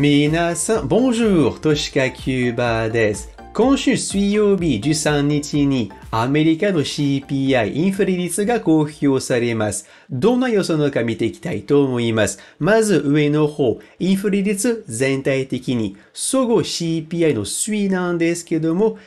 皆さん、bonjour! としかキューバです。今週水曜日13日にアメリカの CPI インフレ率が公表されます。どんな予想のか見ていきたいと思います。まず上の方、インフレ率全体的に、そご CPI の推移なんですけども、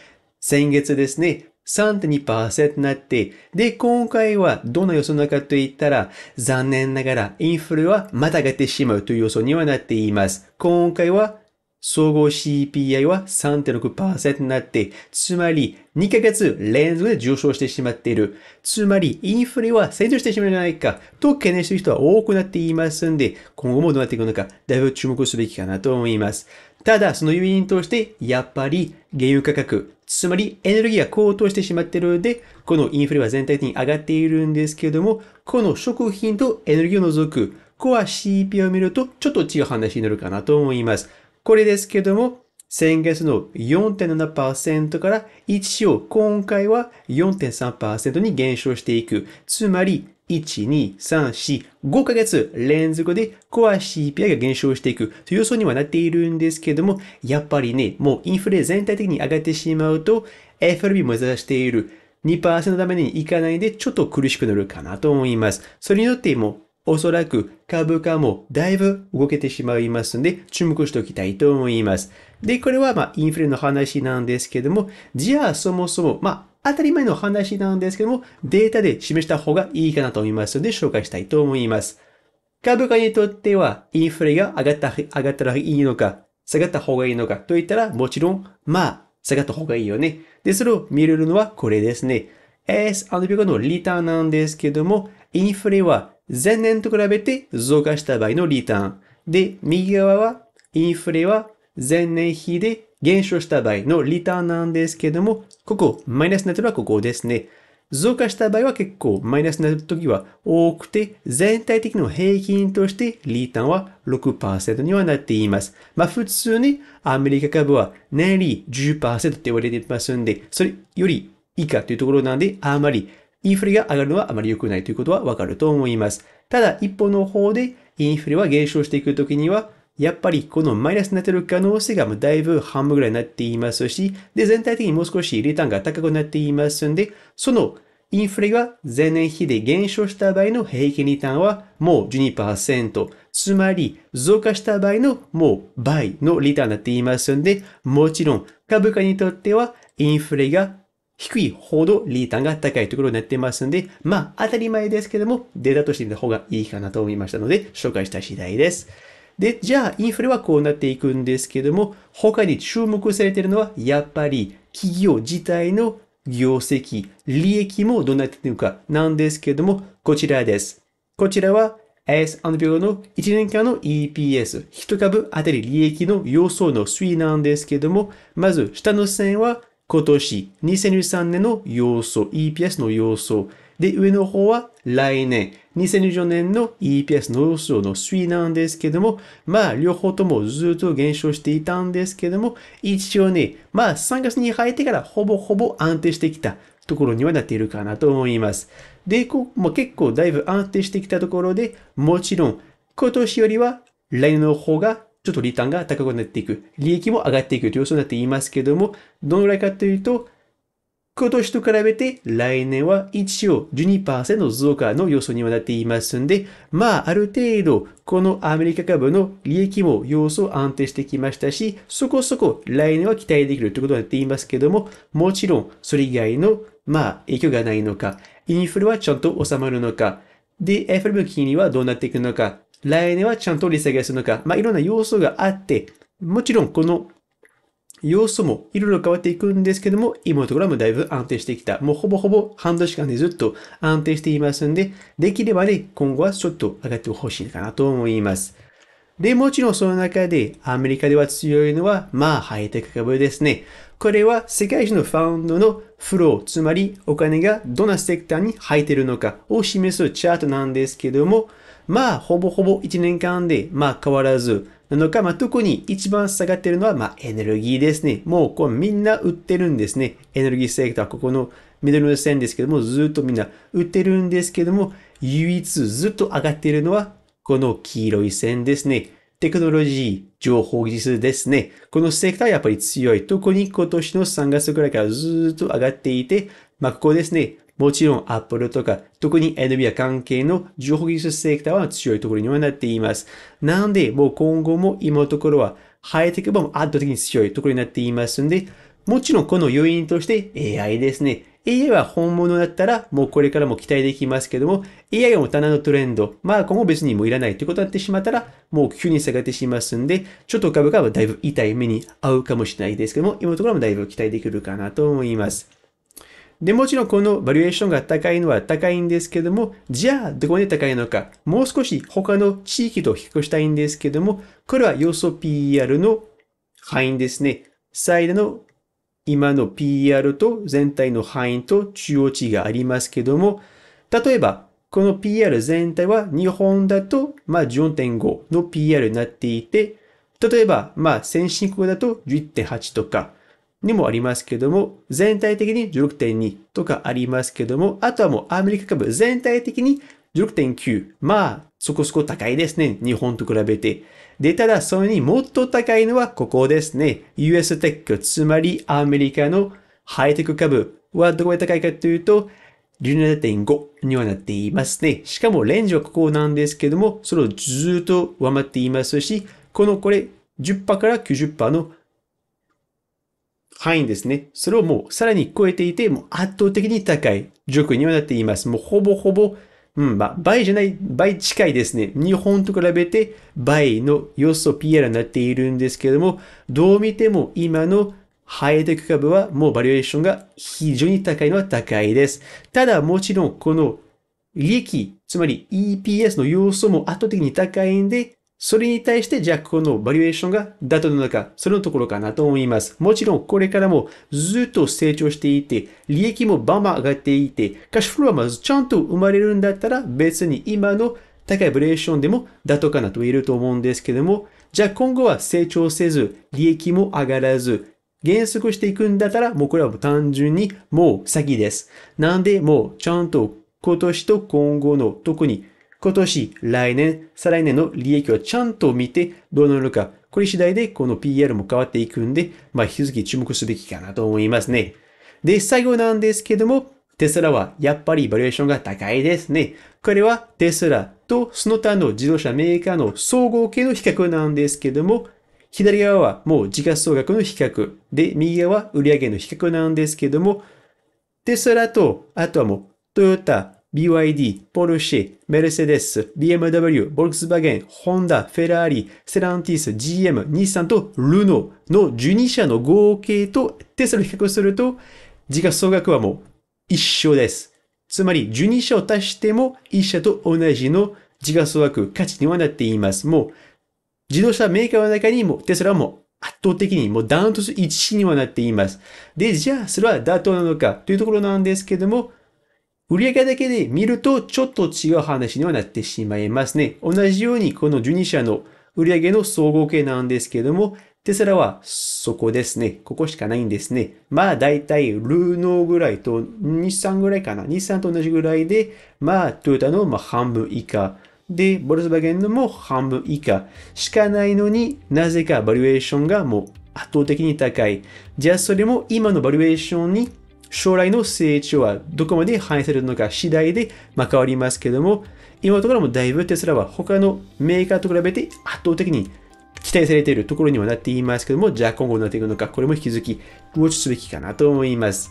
先月ですね、3.2%になって、で、今回はどの予想なのかといったら、残念ながらインフレはまた上がってしまうという予想にはなっています。今回は総合 CPI は3.6%になって、つまり2ヶ月連続で上昇してしまっている。つまりインフレは成長してしまうじゃないかと懸念している人は多くなっていますんで、今後もどうなっていくのか、だいぶ注目すべきかなと思います。ただ、その要因として、やっぱり原油価格、つまりエネルギーが高騰してしまっているので、このインフレは全体的に上がっているんですけれども、この食品とエネルギーを除く、コア CPI を見ると、ちょっと違う話になるかなと思います。これですけども、先月の4.7%から1を今回は4.3%に減少していく。つまり、1、2、3、4、5ヶ月連続でコア CPI が減少していくという予想にはなっているんですけども、やっぱりね、もうインフレ全体的に上がってしまうと、FRB も目指している2%のためにいかないんで、ちょっと苦しくなるかなと思います。それによってもおそらく株価もだいぶ動けてしまいますので、注目しておきたいと思います。で、これはまあインフレの話なんですけども、じゃあそもそも、まあ当たり前の話なんですけども、データで示した方がいいかなと思いますので、紹介したいと思います。株価にとっては、インフレが上がった、上がったらいいのか、下がった方がいいのかと言ったら、もちろん、まあ、下がった方がいいよね。で、それを見れるのはこれですね。S&P5 のリターンなんですけども、インフレは前年と比べて増加した場合のリターン。で、右側はインフレは前年比で減少した場合のリターンなんですけども、ここ、マイナスになってるのはここですね。増加した場合は結構マイナスになる時は多くて、全体的の平均としてリターンは6%にはなっています。まあ普通にアメリカ株は年利10%って言われてますんで、それより以下というところなんで、あまりインフレが上がるのはあまり良くないということはわかると思います。ただ、一方の方でインフレは減少していくときには、やっぱりこのマイナスになっている可能性がもうだいぶ半分ぐらいになっていますし、で、全体的にもう少しリターンが高くなっていますんで、そのインフレが前年比で減少した場合の平均リターンはもう12%。つまり、増加した場合のもう倍のリターンになっていますんで、もちろん株価にとってはインフレが低いほどリターンが高いところになってますんで、まあ当たり前ですけども、データとして見た方がいいかなと思いましたので、紹介した次第です。で、じゃあインフレはこうなっていくんですけども、他に注目されているのは、やっぱり企業自体の業績、利益もどうなっているかなんですけども、こちらです。こちらは S&P の1年間の EPS、1株当たり利益の予想の推移なんですけども、まず下の線は今年2023年の要素、EPS の要素。で、上の方は来年、2024年の EPS の要素の推移なんですけども、まあ、両方ともずっと減少していたんですけども、一応ね、まあ、3月に入ってからほぼほぼ安定してきたところにはなっているかなと思います。で、こまあ、結構だいぶ安定してきたところで、もちろん、今年よりは来年の方がちょっとリターンが高くなっていく。利益も上がっていくという予想になっていますけども、どのぐらいかというと、今年と比べて来年は一応12%増加の予想にはなっていますんで、まあある程度このアメリカ株の利益も様子を安定してきましたし、そこそこ来年は期待できるということになっていますけども、もちろんそれ以外のまあ影響がないのか、インフレはちゃんと収まるのか、で、f m の金利はどうなっていくのか、来年はちゃんと利下げするのか、まあ、いろんな要素があって、もちろんこの要素もいろいろ変わっていくんですけども、今のところもだいぶ安定してきた。もうほぼほぼ半年間でずっと安定していますんで、できればね、今後はちょっと上がってほしいかなと思います。で、もちろんその中でアメリカでは強いのは、まあハイテク株ですね。これは世界中のファウンドのフロー、つまりお金がどんなセクターに入っているのかを示すチャートなんですけども、まあ、ほぼほぼ1年間で、まあ、変わらず、なのか、まあ、特に一番下がってるのは、まあ、エネルギーですね。もう、これみんな売ってるんですね。エネルギーセクター、ここのミドルの線ですけども、ずっとみんな売ってるんですけども、唯一ずっと上がっているのは、この黄色い線ですね。テクノロジー、情報技術ですね。このセクターやっぱり強い。特に今年の3月くらいからずっと上がっていて、まあ、ここですね。もちろん Apple とか、特に NVIDIA 関係の情報技術セクターは強いところにはなっています。なんで、もう今後も今のところは、ハイテク版も圧倒的に強いところになっていますんで、もちろんこの要因として AI ですね。AI は本物だったらもうこれからも期待できますけども、AI は大人のトレンド、まあ今後別にもういらないということになってしまったら、もう急に下がってしまいますんで、ちょっと株価はだいぶ痛い目に遭うかもしれないですけども、今のところもだいぶ期待できるかなと思います。で、もちろんこのバリエーションが高いのは高いんですけども、じゃあどこで高いのか、もう少し他の地域と比較したいんですけども、これは要素 PR の範囲ですね。最大の今の PR と全体の範囲と中央値がありますけども、例えば、この PR 全体は日本だと、まあ、4.5の PR になっていて、例えば、まあ、先進国だと11.8とか、にもありますけども、全体的に16.2とかありますけども、あとはもうアメリカ株全体的に16.9。まあ、そこそこ高いですね。日本と比べて。で、ただ、それにもっと高いのはここですね。US テック、つまりアメリカのハイテク株はどこで高いかというと、17.5にはなっていますね。しかもレンジはここなんですけども、それをずっと上回っていますし、このこれ10%から90%の範囲ですね。それをもうさらに超えていて、もう圧倒的に高い状況にはなっています。もうほぼほぼ、うん、まあ、倍じゃない、倍近いですね。日本と比べて倍の予想 PR になっているんですけれども、どう見ても今のハイテク株はもうバリエーションが非常に高いのは高いです。ただもちろんこの利益、つまり EPS の要素も圧倒的に高いんで、それに対してじゃあこのバリエーションが妥当なのか、それのところかなと思います。もちろんこれからもずっと成長していて、利益もバンバン上がっていて、カシフローはまずちゃんと生まれるんだったら別に今の高いバリエーションでも妥当かなと言えると思うんですけども、じゃあ今後は成長せず、利益も上がらず、減速していくんだったら、もうこれは単純にもう先です。なんでもうちゃんと今年と今後の特に今年、来年、再来年の利益をちゃんと見てどうなるか、これ次第でこの PR も変わっていくんで、まあ引き続き注目すべきかなと思いますね。で、最後なんですけども、テスラはやっぱりバリエーションが高いですね。これはテスラとその他の自動車メーカーの総合系の比較なんですけども、左側はもう時価総額の比較。で、右側は売上の比較なんですけども、テスラと、あとはもうトヨタ、BYD、ポルシェ、メルセデス、BMW、ボルクスバーゲン、ホンダ、フェラーリ、セランティス、GM、日産とルノーの12社の合計とテスラを比較すると、時価総額はもう一緒です。つまり12社を足しても1社と同じの時価総額価値にはなっています。もう自動車メーカーの中にもテスラも圧倒的にもうダウントス1位にはなっています。で、じゃあそれは妥当なのかというところなんですけども、売上だけで見るとちょっと違う話にはなってしまいますね。同じようにこの12社の売上の総合計なんですけども、テスラはそこですね。ここしかないんですね。まあ大体ルーノーぐらいと日産ぐらいかな。日産と同じぐらいで、まあトヨタのま半分以下。で、ボルスバゲンのも半分以下しかないのになぜかバリュエーションがもう圧倒的に高い。じゃあそれも今のバリュエーションに将来の成長はどこまで反映されるのか次第で、まあ、変わりますけども、今のところもだいぶテスラは他のメーカーと比べて圧倒的に期待されているところにはなっていますけども、じゃあ今後どうなっていくのか、これも引き続きウォッチすべきかなと思います。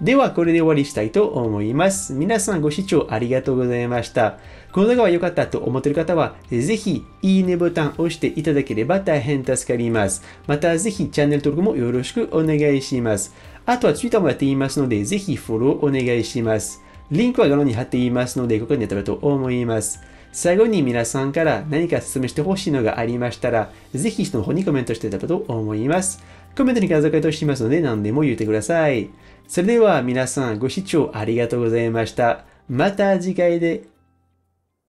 では、これで終わりしたいと思います。皆さんご視聴ありがとうございました。この動画は良かったと思っている方は、ぜひ、いいねボタンを押していただければ大変助かります。また、ぜひ、チャンネル登録もよろしくお願いします。あとは Twitter もやっていますので、ぜひフォローお願いします。リンクは画面に貼っていますので、ここに当たると思います。最後に皆さんから何か説明してほしいのがありましたら、ぜひ人の方にコメントしていただくと思います。コメントに数えとしますので何でも言ってください。それでは皆さんご視聴ありがとうございました。また次回で